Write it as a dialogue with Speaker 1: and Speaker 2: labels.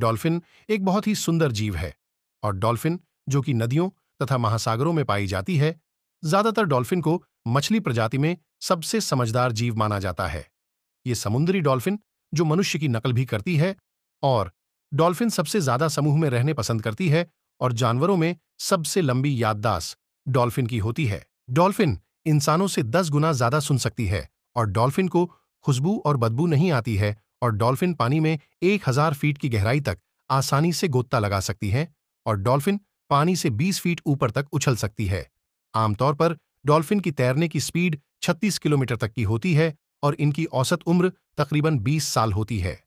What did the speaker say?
Speaker 1: dolphin एक बहुत ही सुंदर जीव है और डॉल्फिन जो कि नदियों तथा महासागरों में पाई जाती है ज्यादातर डॉल्फिन को मछली प्रजाति में सबसे समझदार जीव माना जाता है ये समुद्री डॉल्फिन जो मनुष्य की नकल भी करती है और डॉल्फिन सबसे ज्यादा समूह में रहने पसंद करती है और जानवरों में सबसे लंबी याददाश्त डॉल्फिन की होती है डॉल्फिन इंसानों से दस गुना ज्यादा सुन सकती है और डॉल्फिन को खुशबू और बदबू नहीं आती है और डॉल्फिन पानी में 1000 फीट की गहराई तक आसानी से गोता लगा सकती है और डॉल्फिन पानी से 20 फीट ऊपर तक उछल सकती है आमतौर पर डॉल्फिन की तैरने की स्पीड 36 किलोमीटर तक की होती है और इनकी औसत उम्र तकरीबन 20 साल होती है